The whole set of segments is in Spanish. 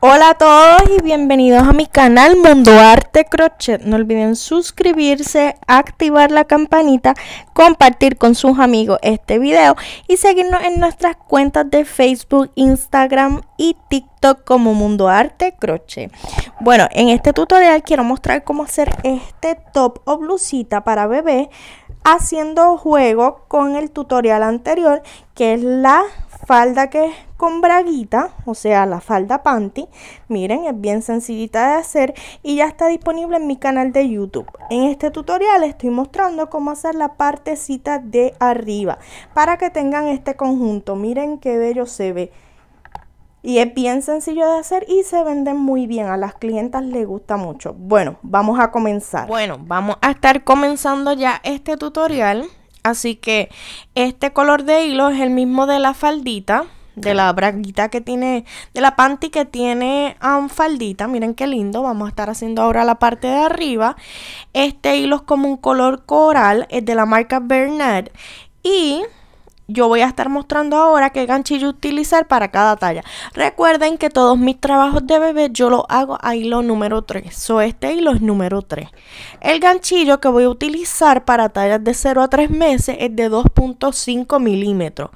Hola a todos y bienvenidos a mi canal Mundo Arte Crochet. No olviden suscribirse, activar la campanita, compartir con sus amigos este video y seguirnos en nuestras cuentas de Facebook, Instagram y TikTok como Mundo Arte Crochet. Bueno, en este tutorial quiero mostrar cómo hacer este top o blusita para bebé haciendo juego con el tutorial anterior que es la falda que con braguita, o sea, la falda panty. Miren, es bien sencillita de hacer y ya está disponible en mi canal de YouTube. En este tutorial estoy mostrando cómo hacer la partecita de arriba para que tengan este conjunto. Miren qué bello se ve. Y es bien sencillo de hacer y se venden muy bien. A las clientas les gusta mucho. Bueno, vamos a comenzar. Bueno, vamos a estar comenzando ya este tutorial. Así que este color de hilo es el mismo de la faldita de la braguita que tiene, de la panty que tiene un um, faldita. Miren qué lindo. Vamos a estar haciendo ahora la parte de arriba. Este hilo es como un color coral, es de la marca Bernard. Y yo voy a estar mostrando ahora qué ganchillo utilizar para cada talla. Recuerden que todos mis trabajos de bebé yo lo hago a hilo número 3. So este hilo es número 3. El ganchillo que voy a utilizar para tallas de 0 a 3 meses es de 2.5 milímetros.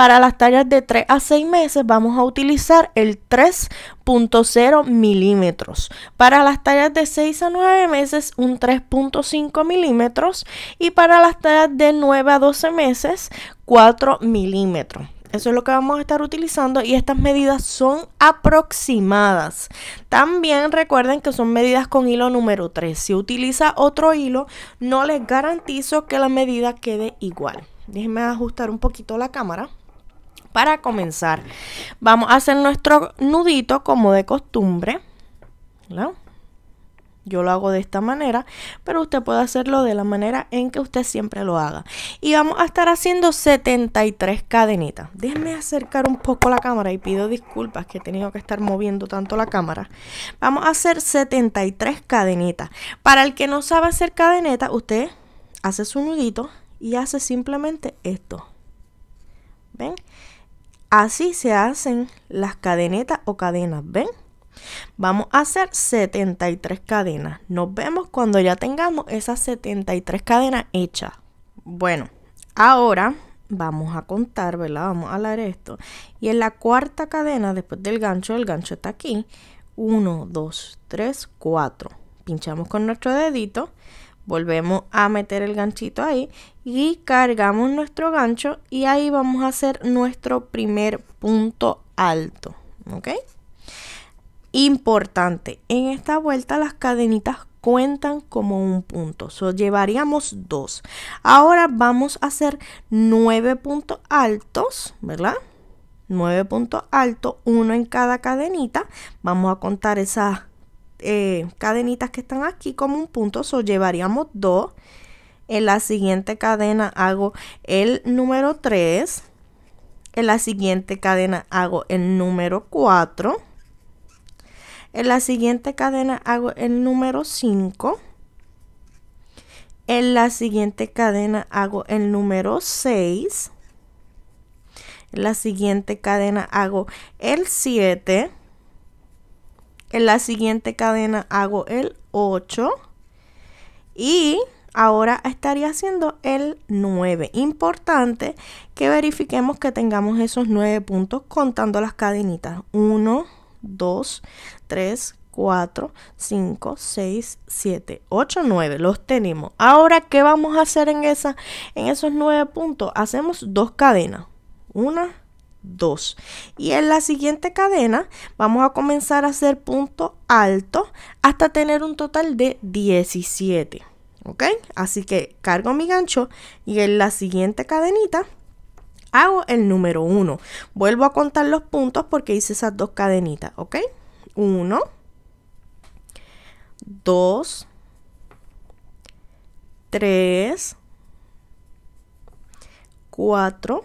Para las tallas de 3 a 6 meses vamos a utilizar el 3.0 milímetros. Para las tallas de 6 a 9 meses un 3.5 milímetros. Y para las tallas de 9 a 12 meses 4 milímetros. Eso es lo que vamos a estar utilizando y estas medidas son aproximadas. También recuerden que son medidas con hilo número 3. Si utiliza otro hilo, no les garantizo que la medida quede igual. Déjenme ajustar un poquito la cámara. Para comenzar, vamos a hacer nuestro nudito como de costumbre. Yo lo hago de esta manera, pero usted puede hacerlo de la manera en que usted siempre lo haga. Y vamos a estar haciendo 73 cadenitas. Déjenme acercar un poco la cámara y pido disculpas que he tenido que estar moviendo tanto la cámara. Vamos a hacer 73 cadenitas. Para el que no sabe hacer cadeneta, usted hace su nudito y hace simplemente esto. ¿Ven? Así se hacen las cadenetas o cadenas, ¿ven? Vamos a hacer 73 cadenas. Nos vemos cuando ya tengamos esas 73 cadenas hechas. Bueno, ahora vamos a contar, ¿verdad? Vamos a hablar esto. Y en la cuarta cadena, después del gancho, el gancho está aquí. 1, 2, 3, 4. Pinchamos con nuestro dedito Volvemos a meter el ganchito ahí y cargamos nuestro gancho y ahí vamos a hacer nuestro primer punto alto. ¿Ok? Importante, en esta vuelta las cadenitas cuentan como un punto. So, llevaríamos dos. Ahora vamos a hacer nueve puntos altos, ¿verdad? Nueve puntos altos, uno en cada cadenita. Vamos a contar esas eh, cadenitas que están aquí como un punto, solo llevaríamos dos. En la siguiente cadena hago el número 3. En la siguiente cadena hago el número 4. En la siguiente cadena hago el número 5. En la siguiente cadena hago el número 6. En la siguiente cadena hago el 7. En la siguiente cadena hago el 8. Y ahora estaría haciendo el 9. Importante que verifiquemos que tengamos esos 9 puntos contando las cadenitas. 1, 2, 3, 4, 5, 6, 7, 8, 9. Los tenemos. Ahora, ¿qué vamos a hacer en, esa, en esos 9 puntos? Hacemos dos cadenas. Una 2. Y en la siguiente cadena vamos a comenzar a hacer punto alto hasta tener un total de 17. ¿Ok? Así que cargo mi gancho y en la siguiente cadenita hago el número 1. Vuelvo a contar los puntos porque hice esas dos cadenitas. ¿Ok? 1, 2, 3, 4,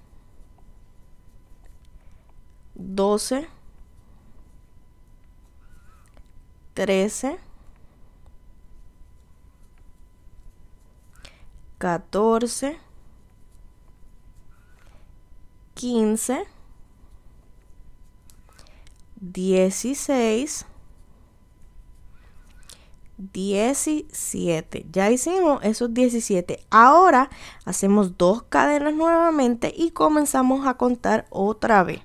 12, 13, 14, 15, 16, 17. Ya hicimos esos 17. Ahora hacemos dos cadenas nuevamente y comenzamos a contar otra vez.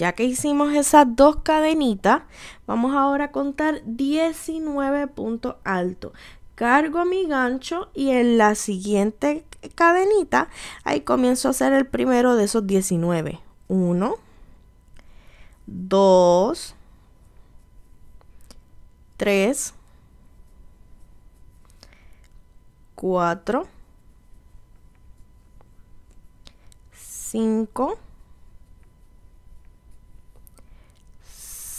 Ya que hicimos esas dos cadenitas, vamos ahora a contar 19 puntos altos. Cargo mi gancho y en la siguiente cadenita, ahí comienzo a hacer el primero de esos 19. 1, 2, 3, 4, 5,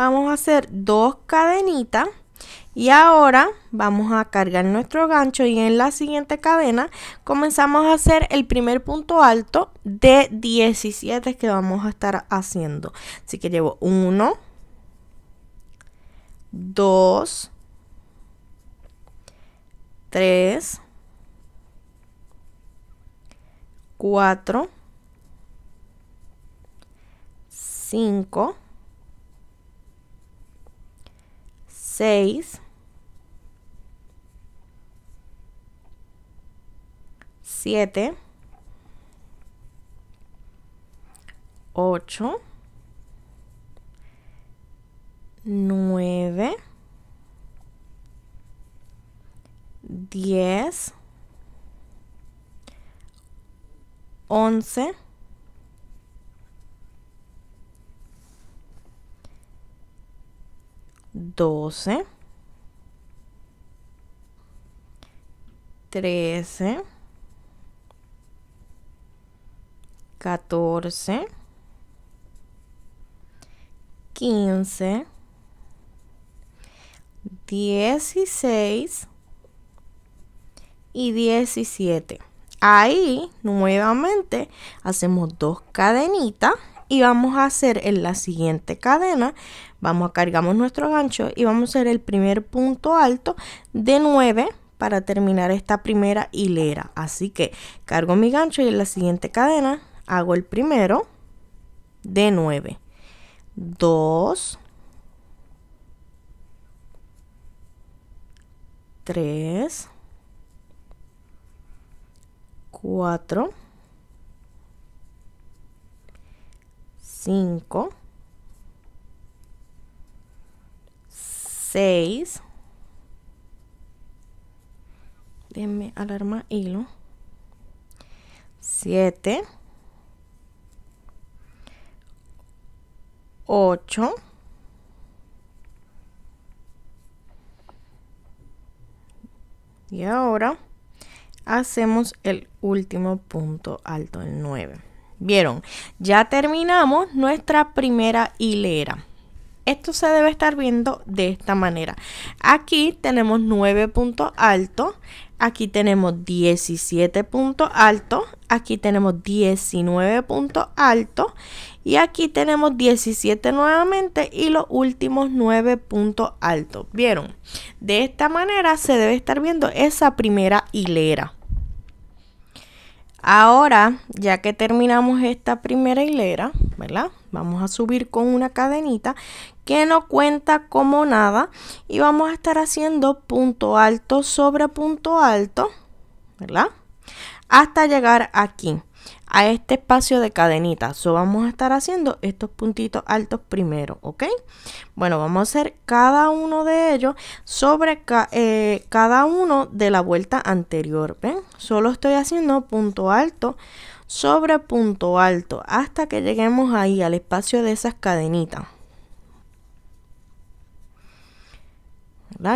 vamos a hacer dos cadenitas y ahora vamos a cargar nuestro gancho y en la siguiente cadena comenzamos a hacer el primer punto alto de 17 que vamos a estar haciendo. Así que llevo 1, 2, 3, 4, 5, 6, 7, 8, 9, 10, 11, 12, 13, 14, 15, 16 y 17. Ahí nuevamente hacemos dos cadenitas y vamos a hacer en la siguiente cadena, vamos a cargamos nuestro gancho y vamos a hacer el primer punto alto de 9 para terminar esta primera hilera. Así que cargo mi gancho y en la siguiente cadena hago el primero de 9. 2, 3, 4, 5, 6, déjenme alarma hilo, 7, 8, y ahora hacemos el último punto alto, el 9. Vieron, ya terminamos nuestra primera hilera. Esto se debe estar viendo de esta manera. Aquí tenemos 9 puntos altos, aquí tenemos 17 puntos altos, aquí tenemos 19 puntos altos y aquí tenemos 17 nuevamente y los últimos 9 puntos altos. ¿Vieron? De esta manera se debe estar viendo esa primera hilera. Ahora, ya que terminamos esta primera hilera, ¿verdad? Vamos a subir con una cadenita que no cuenta como nada y vamos a estar haciendo punto alto sobre punto alto, ¿verdad? Hasta llegar aquí a este espacio de cadenita. So, vamos a estar haciendo estos puntitos altos primero, ¿ok? Bueno, vamos a hacer cada uno de ellos sobre eh, cada uno de la vuelta anterior, ¿ven? Solo estoy haciendo punto alto sobre punto alto hasta que lleguemos ahí al espacio de esas cadenitas.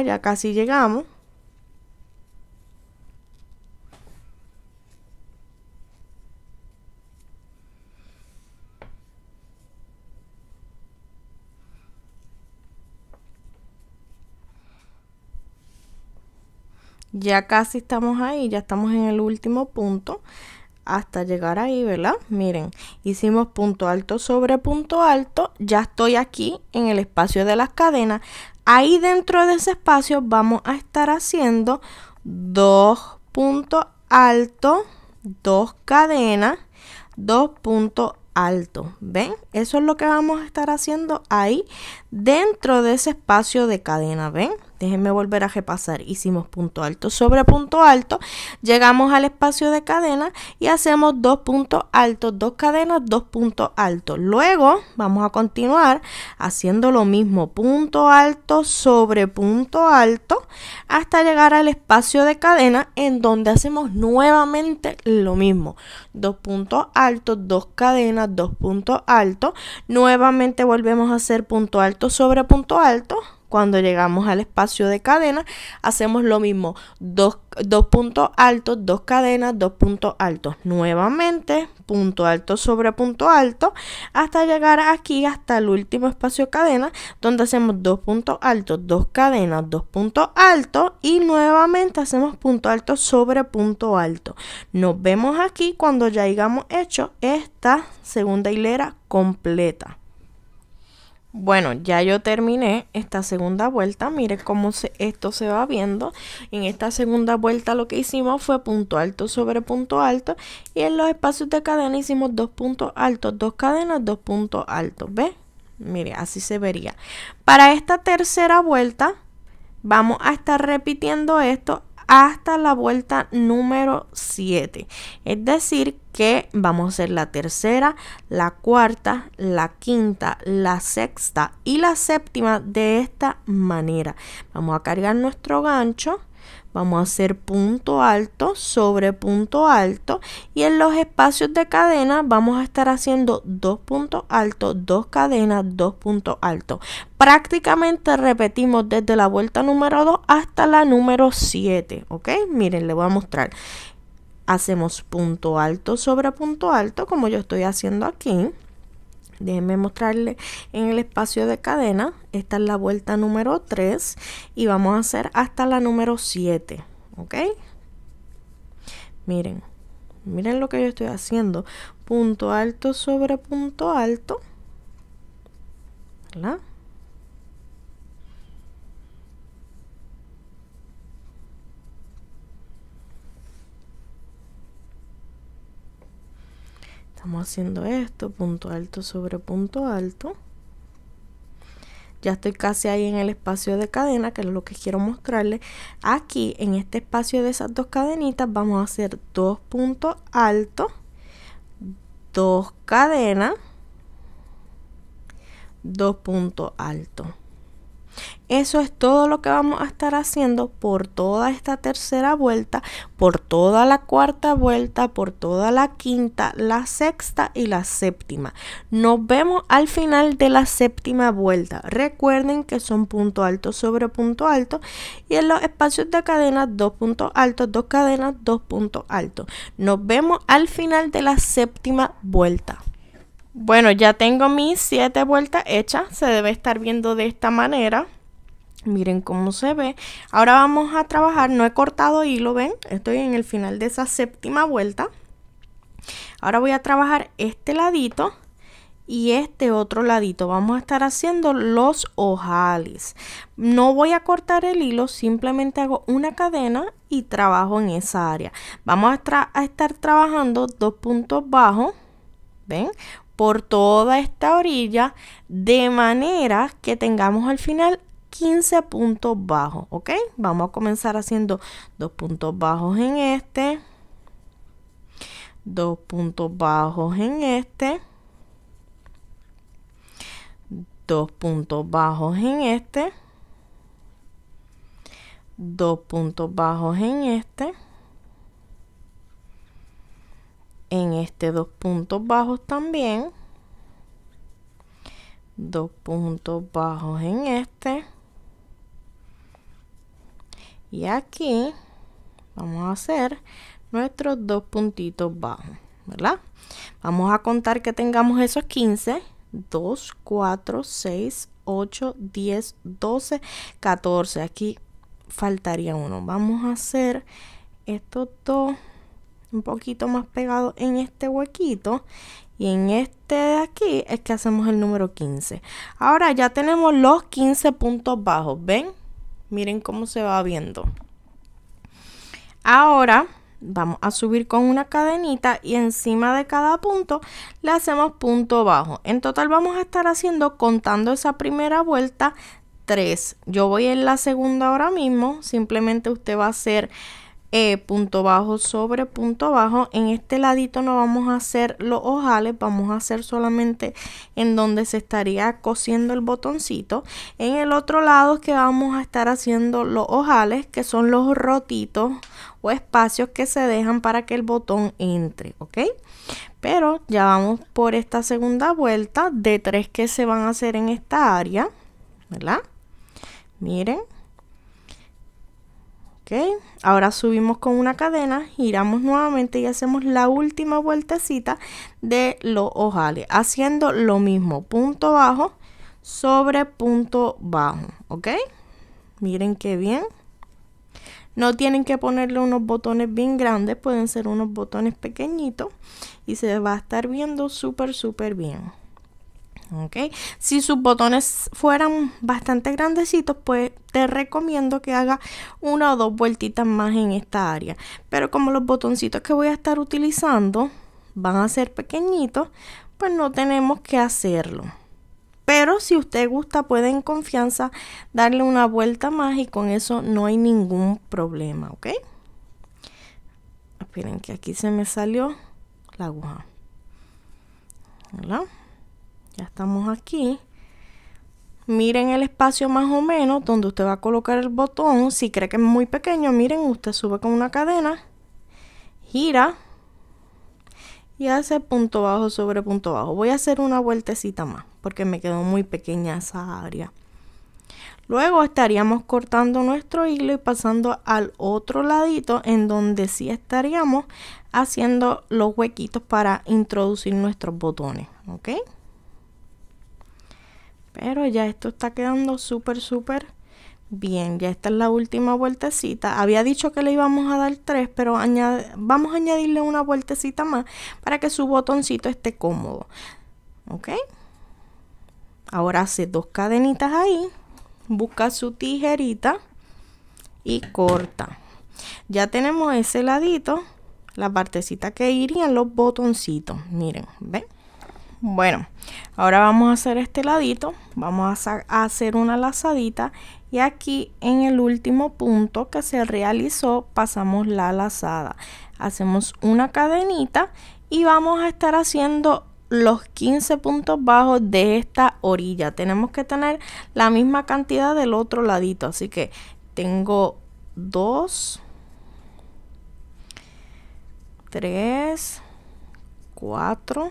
Ya casi llegamos. Ya casi estamos ahí, ya estamos en el último punto hasta llegar ahí, ¿verdad? Miren, hicimos punto alto sobre punto alto, ya estoy aquí en el espacio de las cadenas. Ahí dentro de ese espacio vamos a estar haciendo dos puntos altos, dos cadenas, dos puntos altos. ¿Ven? Eso es lo que vamos a estar haciendo ahí dentro de ese espacio de cadena, ¿ven? Déjenme volver a repasar. Hicimos punto alto sobre punto alto. Llegamos al espacio de cadena y hacemos dos puntos altos, dos cadenas, dos puntos altos. Luego vamos a continuar haciendo lo mismo. Punto alto sobre punto alto hasta llegar al espacio de cadena en donde hacemos nuevamente lo mismo. Dos puntos altos, dos cadenas, dos puntos altos. Nuevamente volvemos a hacer punto alto sobre punto alto cuando llegamos al espacio de cadena, hacemos lo mismo. Dos, puntos altos, dos cadenas, dos puntos altos. Nuevamente, punto alto sobre punto alto, hasta llegar aquí, hasta el último espacio cadena, donde hacemos dos puntos altos, dos cadenas, dos puntos altos. Y nuevamente hacemos punto alto sobre punto alto. Nos vemos aquí cuando ya hayamos hecho esta segunda hilera completa. Bueno, ya yo terminé esta segunda vuelta. mire cómo esto se va viendo. En esta segunda vuelta lo que hicimos fue punto alto sobre punto alto. Y en los espacios de cadena hicimos dos puntos altos, dos cadenas, dos puntos altos. ve Mire, así se vería. Para esta tercera vuelta vamos a estar repitiendo esto hasta la vuelta número 7. Es decir, que vamos a hacer la tercera, la cuarta, la quinta, la sexta y la séptima de esta manera. Vamos a cargar nuestro gancho Vamos a hacer punto alto sobre punto alto y en los espacios de cadena vamos a estar haciendo dos puntos altos, dos cadenas, dos puntos altos. Prácticamente repetimos desde la vuelta número 2 hasta la número 7, ¿ok? Miren, le voy a mostrar. Hacemos punto alto sobre punto alto como yo estoy haciendo aquí Déjenme mostrarle en el espacio de cadena. Esta es la vuelta número 3 y vamos a hacer hasta la número 7. ¿Ok? Miren, miren lo que yo estoy haciendo. Punto alto sobre punto alto. estamos haciendo esto, punto alto sobre punto alto. Ya estoy casi ahí en el espacio de cadena, que es lo que quiero mostrarles. Aquí, en este espacio de esas dos cadenitas, vamos a hacer dos puntos altos, dos cadenas, dos puntos alto. Eso es todo lo que vamos a estar haciendo por toda esta tercera vuelta, por toda la cuarta vuelta, por toda la quinta, la sexta y la séptima. Nos vemos al final de la séptima vuelta. Recuerden que son punto alto sobre punto alto y en los espacios de cadena dos puntos altos, dos cadenas, dos puntos altos. Nos vemos al final de la séptima vuelta. Bueno, ya tengo mis siete vueltas hechas. Se debe estar viendo de esta manera. Miren cómo se ve. Ahora vamos a trabajar. No he cortado hilo, ¿ven? Estoy en el final de esa séptima vuelta. Ahora voy a trabajar este ladito y este otro ladito. Vamos a estar haciendo los ojales. No voy a cortar el hilo, simplemente hago una cadena y trabajo en esa área. Vamos a, a estar trabajando dos puntos bajos. ¿Ven? por toda esta orilla de manera que tengamos al final 15 puntos bajos, ¿ok? Vamos a comenzar haciendo dos puntos bajos en este, dos puntos bajos en este, dos puntos bajos en este, dos puntos bajos en este en este dos puntos bajos también dos puntos bajos en este y aquí vamos a hacer nuestros dos puntitos bajos ¿verdad? vamos a contar que tengamos esos 15 2, 4, 6, 8, 10, 12, 14 aquí faltaría uno vamos a hacer estos dos un poquito más pegado en este huequito y en este de aquí es que hacemos el número 15. Ahora ya tenemos los 15 puntos bajos, ¿ven? Miren cómo se va viendo. Ahora vamos a subir con una cadenita y encima de cada punto le hacemos punto bajo. En total vamos a estar haciendo, contando esa primera vuelta, 3. Yo voy en la segunda ahora mismo, simplemente usted va a hacer... Eh, punto bajo sobre punto bajo en este ladito no vamos a hacer los ojales vamos a hacer solamente en donde se estaría cosiendo el botoncito en el otro lado que vamos a estar haciendo los ojales que son los rotitos o espacios que se dejan para que el botón entre ok pero ya vamos por esta segunda vuelta de tres que se van a hacer en esta área ¿verdad? Miren, Ahora subimos con una cadena, giramos nuevamente y hacemos la última vueltecita de los ojales, haciendo lo mismo, punto bajo sobre punto bajo, ¿ok? Miren qué bien. No tienen que ponerle unos botones bien grandes, pueden ser unos botones pequeñitos y se va a estar viendo súper, súper bien. ¿okay? Si sus botones fueran bastante grandecitos, pues te recomiendo que haga una o dos vueltitas más en esta área. Pero como los botoncitos que voy a estar utilizando van a ser pequeñitos, pues no tenemos que hacerlo. Pero si usted gusta, puede en confianza darle una vuelta más y con eso no hay ningún problema, ¿ok? Esperen que aquí se me salió la aguja. Ya estamos aquí. Miren el espacio más o menos donde usted va a colocar el botón. Si cree que es muy pequeño, miren, usted sube con una cadena, gira y hace punto bajo sobre punto bajo. Voy a hacer una vueltecita más porque me quedó muy pequeña esa área. Luego estaríamos cortando nuestro hilo y pasando al otro ladito en donde sí estaríamos haciendo los huequitos para introducir nuestros botones. ¿ok? Pero ya esto está quedando súper, súper bien. Ya esta es la última vueltecita. Había dicho que le íbamos a dar tres, pero vamos a añadirle una vueltecita más para que su botoncito esté cómodo. ¿Ok? Ahora hace dos cadenitas ahí. Busca su tijerita y corta. Ya tenemos ese ladito, la partecita que irían los botoncitos. Miren, ¿ven? Bueno, ahora vamos a hacer este ladito, vamos a, hacer una lazadita y aquí en el último punto que se realizó pasamos la lazada. Hacemos una cadenita y vamos a estar haciendo los 15 puntos bajos de esta orilla. Tenemos que tener la misma cantidad del otro ladito, así que tengo 2, 3, 4,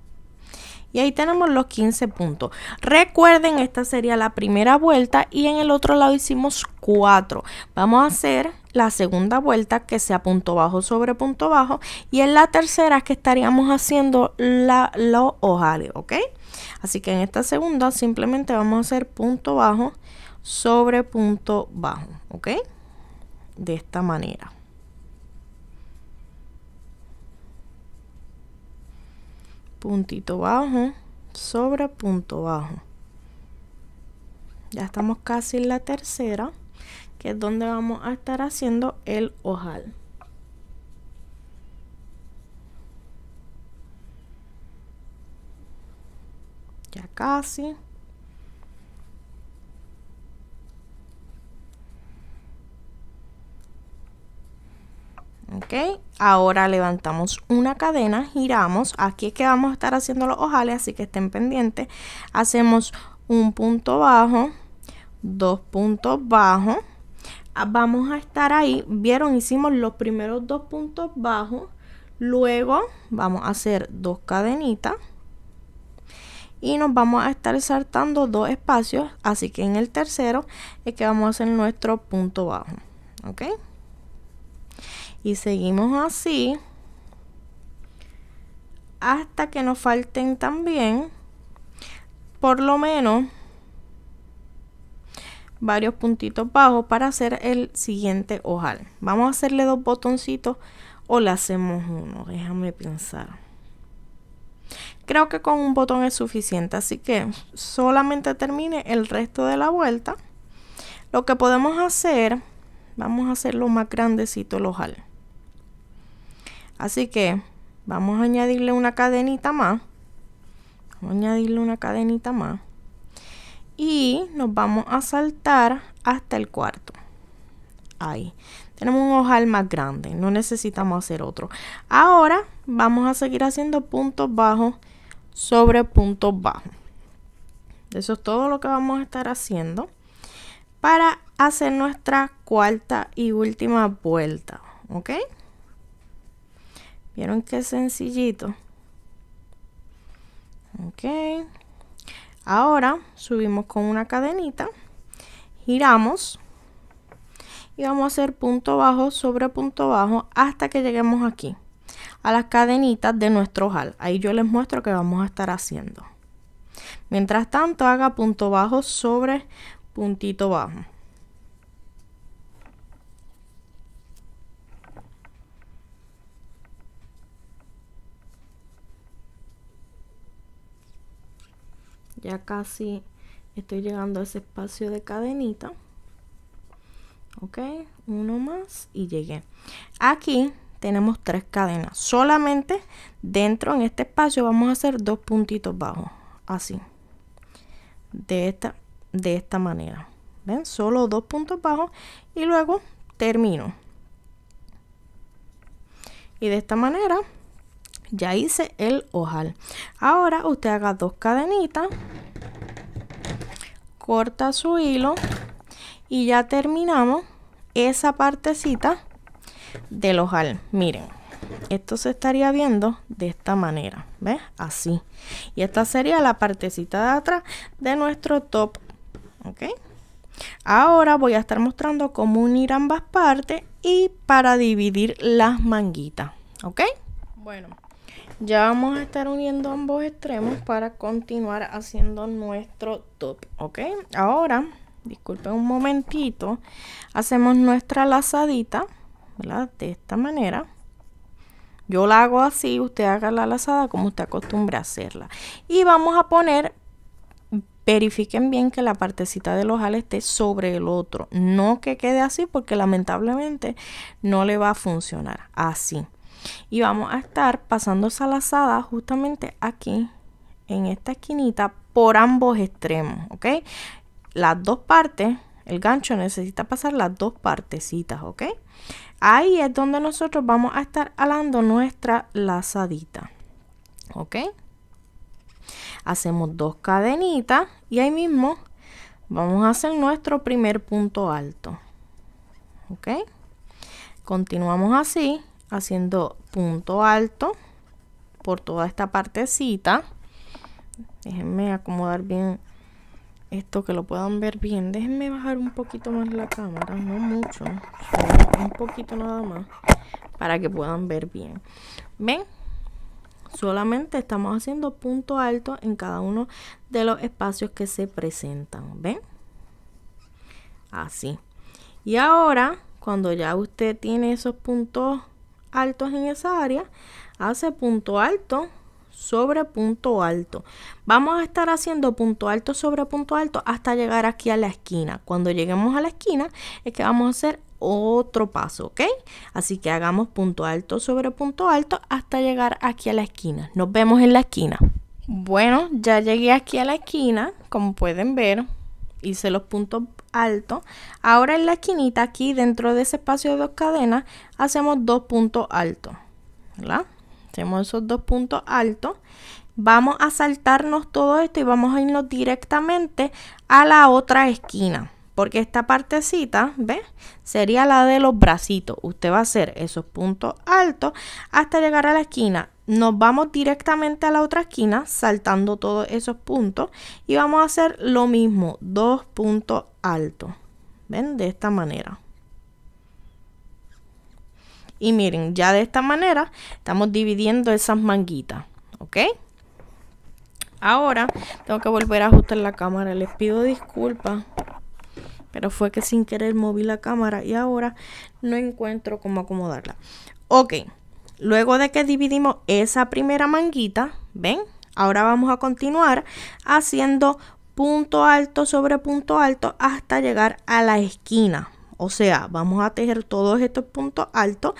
Y ahí tenemos los 15 puntos. Recuerden, esta sería la primera vuelta y en el otro lado hicimos 4. Vamos a hacer la segunda vuelta que sea punto bajo sobre punto bajo y en la tercera que estaríamos haciendo la, los ojales, ¿ok? Así que en esta segunda simplemente vamos a hacer punto bajo sobre punto bajo, ¿ok? De esta manera. puntito bajo sobre punto bajo ya estamos casi en la tercera que es donde vamos a estar haciendo el ojal ya casi ok ahora levantamos una cadena giramos aquí es que vamos a estar haciendo los ojales así que estén pendientes hacemos un punto bajo dos puntos bajo. Ah, vamos a estar ahí vieron hicimos los primeros dos puntos bajos luego vamos a hacer dos cadenitas y nos vamos a estar saltando dos espacios así que en el tercero es que vamos a hacer nuestro punto bajo ok y seguimos así hasta que nos falten también por lo menos varios puntitos bajos para hacer el siguiente ojal. Vamos a hacerle dos botoncitos o le hacemos uno. Déjame pensar. Creo que con un botón es suficiente, así que solamente termine el resto de la vuelta. Lo que podemos hacer, vamos a hacerlo más grandecito el ojal. Así que vamos a añadirle una cadenita más. Vamos a añadirle una cadenita más. Y nos vamos a saltar hasta el cuarto. Ahí. Tenemos un ojal más grande. No necesitamos hacer otro. Ahora vamos a seguir haciendo puntos bajos sobre puntos bajos. Eso es todo lo que vamos a estar haciendo para hacer nuestra cuarta y última vuelta. ¿Ok? ¿Vieron qué sencillito? Ok. Ahora subimos con una cadenita, giramos y vamos a hacer punto bajo sobre punto bajo hasta que lleguemos aquí a las cadenitas de nuestro ojal Ahí yo les muestro que vamos a estar haciendo. Mientras tanto haga punto bajo sobre puntito bajo. ya casi estoy llegando a ese espacio de cadenita ok uno más y llegué aquí tenemos tres cadenas solamente dentro en este espacio vamos a hacer dos puntitos bajos así de esta de esta manera ven solo dos puntos bajos y luego termino y de esta manera ya hice el ojal ahora usted haga dos cadenitas corta su hilo y ya terminamos esa partecita del ojal miren esto se estaría viendo de esta manera ¿ves? así y esta sería la partecita de atrás de nuestro top ok ahora voy a estar mostrando cómo unir ambas partes y para dividir las manguitas ok bueno ya vamos a estar uniendo ambos extremos para continuar haciendo nuestro top, ¿ok? Ahora, disculpen un momentito, hacemos nuestra lazadita, ¿verdad? De esta manera. Yo la hago así, usted haga la lazada como usted acostumbra a hacerla. Y vamos a poner verifiquen bien que la partecita del ojal esté sobre el otro, no que quede así porque lamentablemente no le va a funcionar así y vamos a estar pasando lazada justamente aquí en esta esquinita por ambos extremos ok las dos partes el gancho necesita pasar las dos partecitas ok ahí es donde nosotros vamos a estar alando nuestra lazadita ok hacemos dos cadenitas y ahí mismo vamos a hacer nuestro primer punto alto ok continuamos así haciendo punto alto por toda esta partecita. Déjenme acomodar bien esto que lo puedan ver bien. Déjenme bajar un poquito más la cámara, no mucho, un poquito nada más para que puedan ver bien. ¿Ven? Solamente estamos haciendo punto alto en cada uno de los espacios que se presentan. ¿Ven? Así. Y ahora, cuando ya usted tiene esos puntos altos en esa área, hace punto alto sobre punto alto. Vamos a estar haciendo punto alto sobre punto alto hasta llegar aquí a la esquina. Cuando lleguemos a la esquina es que vamos a hacer otro paso, ¿ok? Así que hagamos punto alto sobre punto alto hasta llegar aquí a la esquina. Nos vemos en la esquina. Bueno, ya llegué aquí a la esquina, como pueden ver, hice los puntos alto. Ahora en la esquinita aquí dentro de ese espacio de dos cadenas hacemos dos puntos altos. ¿verdad? Hacemos esos dos puntos altos. Vamos a saltarnos todo esto y vamos a irnos directamente a la otra esquina. Porque esta partecita, ve Sería la de los bracitos. Usted va a hacer esos puntos altos hasta llegar a la esquina nos vamos directamente a la otra esquina saltando todos esos puntos y vamos a hacer lo mismo, dos puntos altos. ¿Ven? De esta manera. Y miren, ya de esta manera estamos dividiendo esas manguitas, ¿ok? Ahora tengo que volver a ajustar la cámara, les pido disculpas. Pero fue que sin querer moví la cámara y ahora no encuentro cómo acomodarla. Ok. Luego de que dividimos esa primera manguita, ¿ven? Ahora vamos a continuar haciendo punto alto sobre punto alto hasta llegar a la esquina. O sea, vamos a tejer todos estos puntos altos.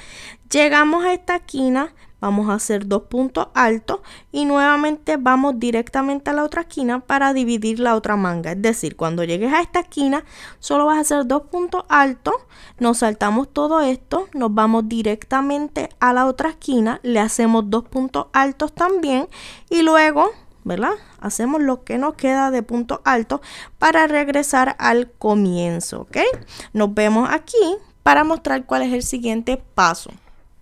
Llegamos a esta esquina, Vamos a hacer dos puntos altos y nuevamente vamos directamente a la otra esquina para dividir la otra manga. Es decir, cuando llegues a esta esquina solo vas a hacer dos puntos altos, nos saltamos todo esto, nos vamos directamente a la otra esquina, le hacemos dos puntos altos también y luego ¿verdad? Hacemos lo que nos queda de punto alto para regresar al comienzo, ¿ok? Nos vemos aquí para mostrar cuál es el siguiente paso.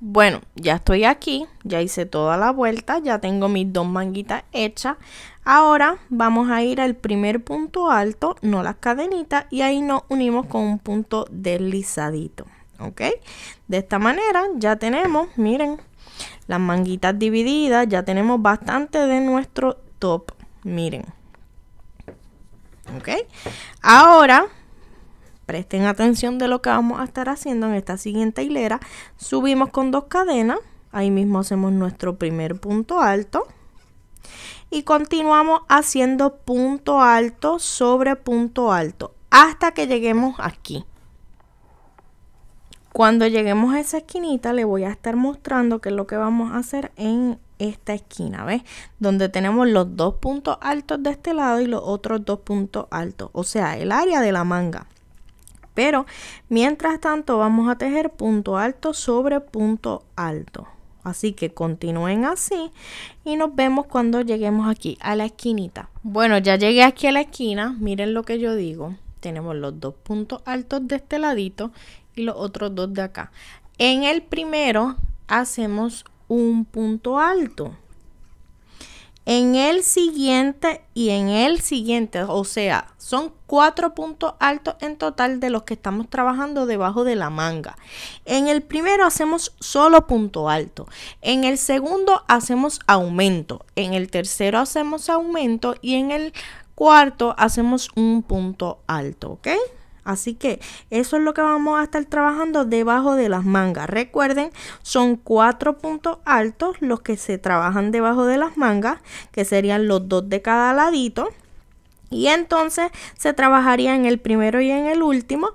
Bueno, ya estoy aquí, ya hice toda la vuelta, ya tengo mis dos manguitas hechas. Ahora vamos a ir al primer punto alto, no las cadenitas, y ahí nos unimos con un punto deslizadito. ¿Ok? De esta manera ya tenemos, miren, las manguitas divididas, ya tenemos bastante de nuestro top. Miren. ¿Ok? Ahora Presten atención de lo que vamos a estar haciendo en esta siguiente hilera. Subimos con dos cadenas. Ahí mismo hacemos nuestro primer punto alto. Y continuamos haciendo punto alto sobre punto alto hasta que lleguemos aquí. Cuando lleguemos a esa esquinita le voy a estar mostrando qué es lo que vamos a hacer en esta esquina, ¿ves? Donde tenemos los dos puntos altos de este lado y los otros dos puntos altos, o sea, el área de la manga. Pero mientras tanto vamos a tejer punto alto sobre punto alto. Así que continúen así y nos vemos cuando lleguemos aquí a la esquinita. Bueno, ya llegué aquí a la esquina, miren lo que yo digo. Tenemos los dos puntos altos de este ladito y los otros dos de acá. En el primero hacemos un punto alto en el siguiente y en el siguiente. O sea, son cuatro puntos altos en total de los que estamos trabajando debajo de la manga. En el primero hacemos solo punto alto. En el segundo hacemos aumento. En el tercero hacemos aumento. Y en el cuarto hacemos un punto alto, ¿ok? Así que eso es lo que vamos a estar trabajando debajo de las mangas. Recuerden, son cuatro puntos altos los que se trabajan debajo de las mangas, que serían los dos de cada ladito. Y entonces se trabajaría en el primero y en el último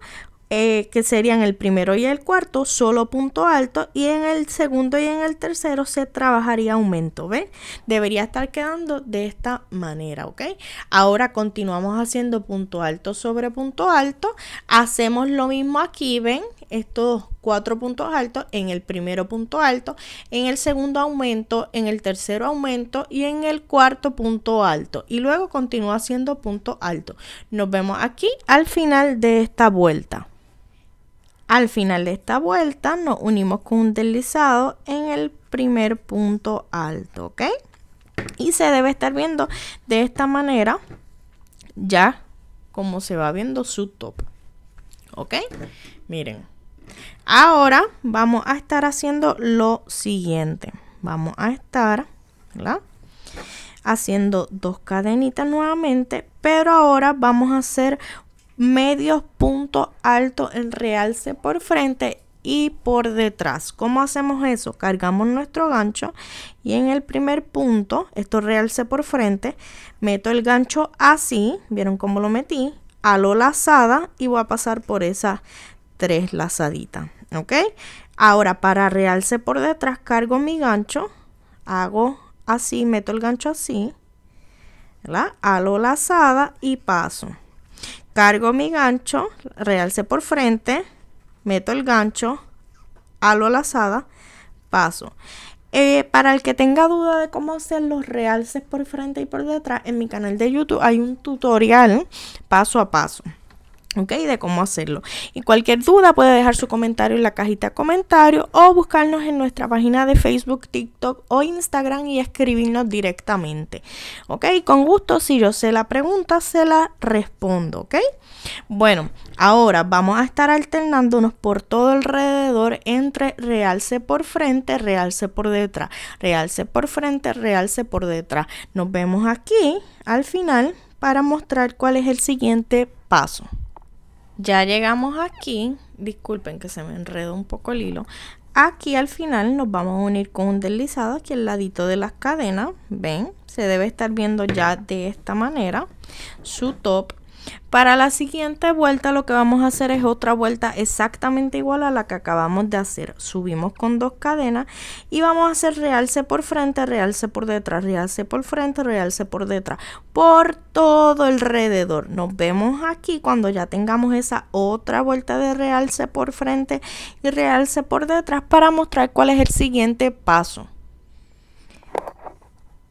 eh, que serían el primero y el cuarto, solo punto alto, y en el segundo y en el tercero se trabajaría aumento, ¿ven? Debería estar quedando de esta manera, ¿ok? Ahora continuamos haciendo punto alto sobre punto alto, hacemos lo mismo aquí, ¿ven? Estos cuatro puntos altos, en el primero punto alto, en el segundo aumento, en el tercero aumento y en el cuarto punto alto. Y luego continúa haciendo punto alto. Nos vemos aquí al final de esta vuelta. Al final de esta vuelta nos unimos con un deslizado en el primer punto alto, ¿ok? Y se debe estar viendo de esta manera ya como se va viendo su top, ¿ok? Miren, ahora vamos a estar haciendo lo siguiente. Vamos a estar, Haciendo dos cadenitas nuevamente, pero ahora vamos a hacer medios puntos alto en realce por frente y por detrás. ¿Cómo hacemos eso? Cargamos nuestro gancho y en el primer punto, esto realce por frente, meto el gancho así, vieron cómo lo metí, a lo lazada y voy a pasar por esas tres lazaditas, ¿ok? Ahora para realce por detrás cargo mi gancho, hago así, meto el gancho así, ¿verdad? A lo lazada y paso cargo mi gancho, realce por frente, meto el gancho, halo la lazada, paso. Eh, para el que tenga duda de cómo hacer los realces por frente y por detrás, en mi canal de YouTube hay un tutorial paso a paso. ¿Ok? De cómo hacerlo. Y cualquier duda puede dejar su comentario en la cajita de comentarios o buscarnos en nuestra página de Facebook, TikTok o Instagram y escribirnos directamente. ¿Ok? Con gusto, si yo sé la pregunta, se la respondo. ¿Ok? Bueno, ahora vamos a estar alternándonos por todo alrededor entre realce por frente, realce por detrás, realce por frente, realce por detrás. Nos vemos aquí al final para mostrar cuál es el siguiente paso. Ya llegamos aquí, disculpen que se me enredó un poco el hilo. Aquí al final nos vamos a unir con un deslizado aquí al ladito de las cadenas, ven, se debe estar viendo ya de esta manera. Su top para la siguiente vuelta lo que vamos a hacer es otra vuelta exactamente igual a la que acabamos de hacer. Subimos con dos cadenas y vamos a hacer realce por frente, realce por detrás, realce por frente, realce por detrás, por todo alrededor. Nos vemos aquí cuando ya tengamos esa otra vuelta de realce por frente y realce por detrás para mostrar cuál es el siguiente paso.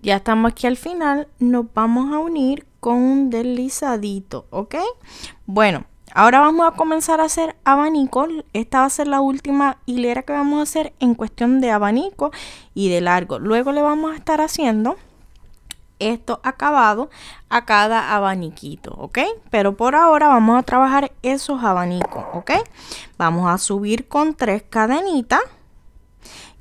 Ya estamos aquí al final, nos vamos a unir con un deslizadito, ¿ok? Bueno, ahora vamos a comenzar a hacer abanico. Esta va a ser la última hilera que vamos a hacer en cuestión de abanico y de largo. Luego le vamos a estar haciendo esto acabado a cada abaniquito, ¿ok? Pero por ahora vamos a trabajar esos abanicos, ¿ok? Vamos a subir con tres cadenitas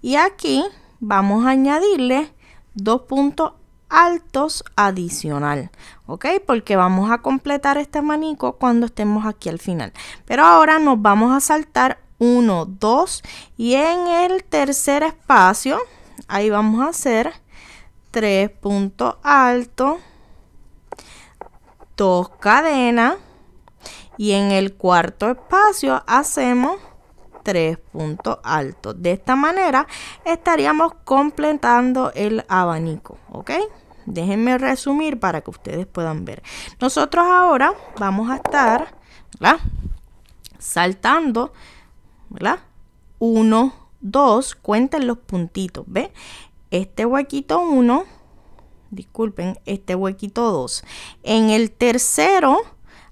y aquí vamos a añadirle dos puntos altos adicional, ¿ok? Porque vamos a completar este abanico cuando estemos aquí al final. Pero ahora nos vamos a saltar 1, 2 y en el tercer espacio, ahí vamos a hacer tres puntos altos, dos cadenas y en el cuarto espacio hacemos tres puntos altos. De esta manera estaríamos completando el abanico, ¿ok? Déjenme resumir para que ustedes puedan ver. Nosotros ahora vamos a estar, Saltando, ¿verdad? 1, 2, cuenten los puntitos, ¿ve? Este huequito 1, disculpen, este huequito 2. En el tercero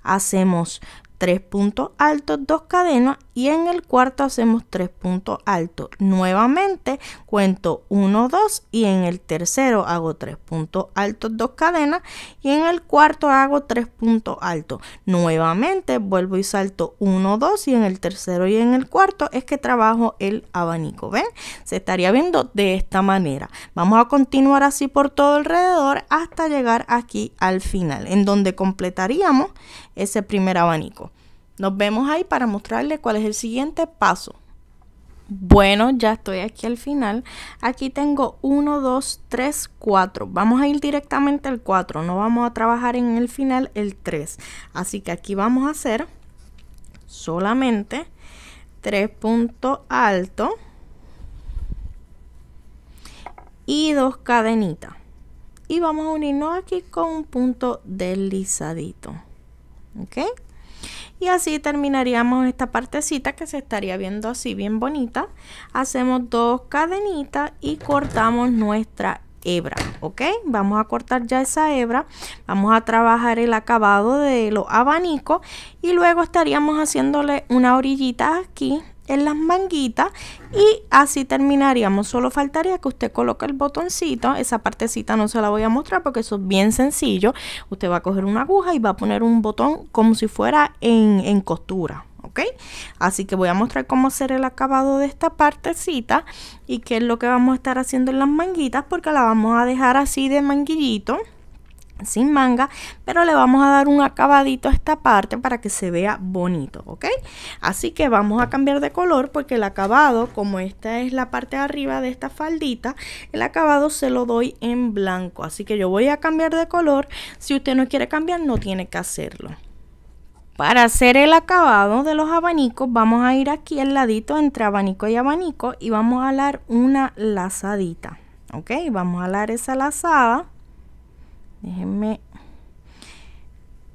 hacemos tres puntos altos, dos cadenas y en el cuarto hacemos tres puntos altos. Nuevamente cuento 1, 2 y en el tercero hago tres puntos altos, dos cadenas y en el cuarto hago tres puntos altos. Nuevamente vuelvo y salto 1, 2 y en el tercero y en el cuarto es que trabajo el abanico. ¿Ven? Se estaría viendo de esta manera. Vamos a continuar así por todo alrededor hasta llegar aquí al final en donde completaríamos ese primer abanico. Nos vemos ahí para mostrarle cuál es el siguiente paso. Bueno, ya estoy aquí al final. Aquí tengo 1, 2, 3, 4. Vamos a ir directamente al 4. No vamos a trabajar en el final el 3. Así que aquí vamos a hacer solamente 3 puntos altos y dos cadenitas. Y vamos a unirnos aquí con un punto deslizadito. ¿Ok? Y así terminaríamos esta partecita que se estaría viendo así bien bonita. Hacemos dos cadenitas y cortamos nuestra hebra, ¿ok? Vamos a cortar ya esa hebra, vamos a trabajar el acabado de los abanicos y luego estaríamos haciéndole una orillita aquí en las manguitas y así terminaríamos. Solo faltaría que usted coloque el botoncito. Esa partecita no se la voy a mostrar porque eso es bien sencillo. Usted va a coger una aguja y va a poner un botón como si fuera en, en costura. ¿ok? Así que voy a mostrar cómo hacer el acabado de esta partecita y qué es lo que vamos a estar haciendo en las manguitas porque la vamos a dejar así de manguillito sin manga, pero le vamos a dar un acabadito a esta parte para que se vea bonito, ¿ok? Así que vamos a cambiar de color porque el acabado, como esta es la parte de arriba de esta faldita, el acabado se lo doy en blanco. Así que yo voy a cambiar de color. Si usted no quiere cambiar, no tiene que hacerlo. Para hacer el acabado de los abanicos, vamos a ir aquí al ladito entre abanico y abanico y vamos a dar una lazadita, ¿ok? Vamos a dar esa lazada déjenme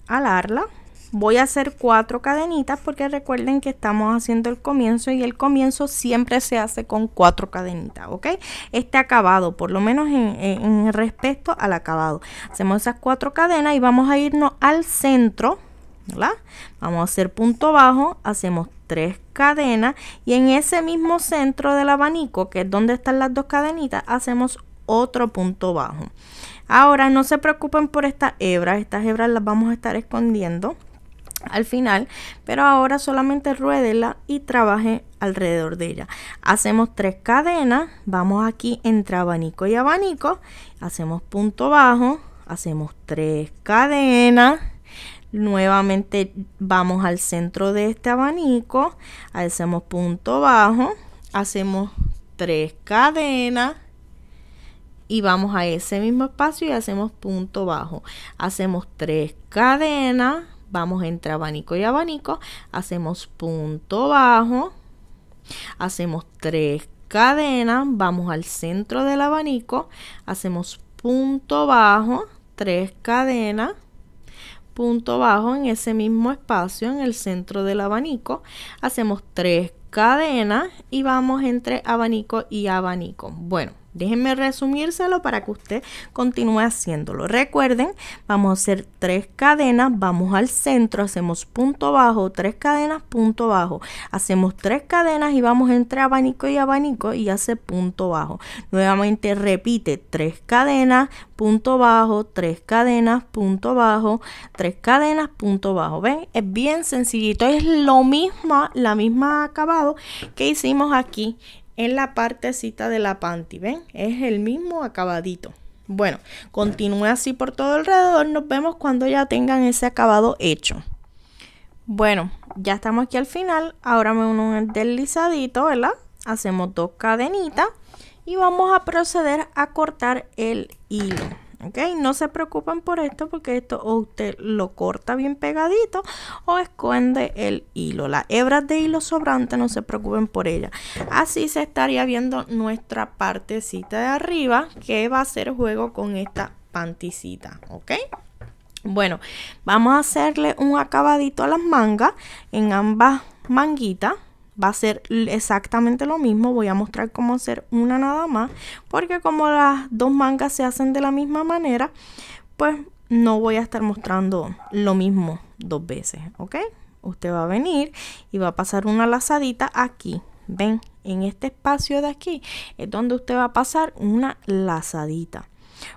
alarla voy a hacer cuatro cadenitas porque recuerden que estamos haciendo el comienzo y el comienzo siempre se hace con cuatro cadenitas, ¿ok? Este acabado, por lo menos en, respecto al acabado. Hacemos esas cuatro cadenas y vamos a irnos al centro, ¿verdad? Vamos a hacer punto bajo, hacemos tres cadenas y en ese mismo centro del abanico, que es donde están las dos cadenitas, hacemos otro punto bajo. Ahora no se preocupen por estas hebras, estas hebras las vamos a estar escondiendo al final, pero ahora solamente ruédenla y trabaje alrededor de ella. Hacemos tres cadenas, vamos aquí entre abanico y abanico, hacemos punto bajo, hacemos tres cadenas, nuevamente vamos al centro de este abanico, hacemos punto bajo, hacemos tres cadenas, y vamos a ese mismo espacio y hacemos punto bajo. Hacemos tres cadenas, vamos entre abanico y abanico, hacemos punto bajo, hacemos tres cadenas, vamos al centro del abanico, hacemos punto bajo, tres cadenas, punto bajo en ese mismo espacio, en el centro del abanico, hacemos tres cadenas y vamos entre abanico y abanico. Bueno, Déjenme resumírselo para que usted continúe haciéndolo. Recuerden, vamos a hacer tres cadenas, vamos al centro, hacemos punto bajo, tres cadenas, punto bajo. Hacemos tres cadenas y vamos entre abanico y abanico y hace punto bajo. Nuevamente repite tres cadenas, punto bajo, tres cadenas, punto bajo, tres cadenas, punto bajo. ¿Ven? Es bien sencillito, es lo mismo, la misma acabado que hicimos aquí en la partecita de la panty, ¿ven? Es el mismo acabadito. Bueno, continúe así por todo alrededor, nos vemos cuando ya tengan ese acabado hecho. Bueno, ya estamos aquí al final, ahora me uno el deslizadito, ¿verdad? Hacemos dos cadenitas y vamos a proceder a cortar el hilo. ¿Ok? No se preocupen por esto porque esto o usted lo corta bien pegadito o esconde el hilo. Las hebras de hilo sobrante no se preocupen por ellas. Así se estaría viendo nuestra partecita de arriba que va a hacer juego con esta panticita. ¿Ok? Bueno, vamos a hacerle un acabadito a las mangas en ambas manguitas va a ser exactamente lo mismo. Voy a mostrar cómo hacer una nada más. Porque como las dos mangas se hacen de la misma manera, pues no voy a estar mostrando lo mismo dos veces, ¿ok? Usted va a venir y va a pasar una lazadita aquí. ¿Ven? En este espacio de aquí es donde usted va a pasar una lazadita.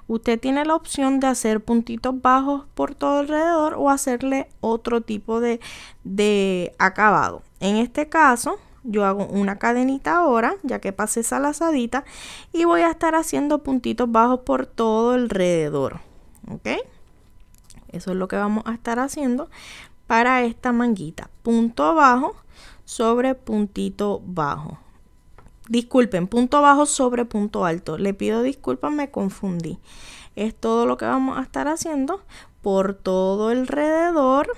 Usted tiene la opción de hacer puntitos bajos por todo alrededor o hacerle otro tipo de, de acabado. En este caso, yo hago una cadenita ahora, ya que pasé esa lazadita, y voy a estar haciendo puntitos bajos por todo rededor. ¿Ok? Eso es lo que vamos a estar haciendo para esta manguita. Punto bajo sobre puntito bajo. Disculpen, punto bajo sobre punto alto. Le pido disculpas, me confundí. Es todo lo que vamos a estar haciendo por todo alrededor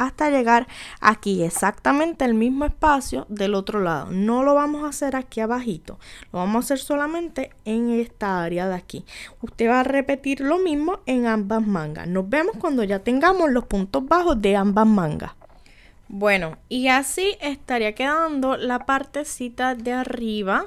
hasta llegar aquí, exactamente el mismo espacio del otro lado. No lo vamos a hacer aquí abajito, lo vamos a hacer solamente en esta área de aquí. Usted va a repetir lo mismo en ambas mangas. Nos vemos cuando ya tengamos los puntos bajos de ambas mangas. Bueno, y así estaría quedando la partecita de arriba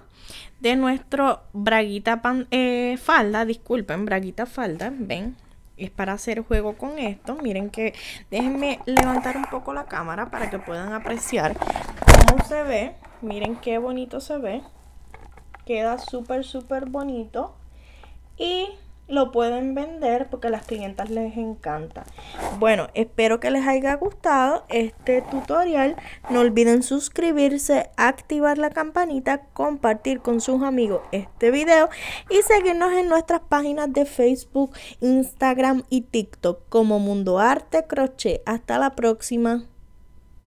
de nuestro braguita eh, falda, disculpen, braguita falda, ven, es para hacer juego con esto. Miren que déjenme levantar un poco la cámara para que puedan apreciar cómo se ve. Miren qué bonito se ve. Queda súper, súper bonito. Y lo pueden vender porque a las clientas les encanta. Bueno, espero que les haya gustado este tutorial. No olviden suscribirse, activar la campanita, compartir con sus amigos este video y seguirnos en nuestras páginas de Facebook, Instagram y TikTok como Mundo Arte Crochet. Hasta la próxima.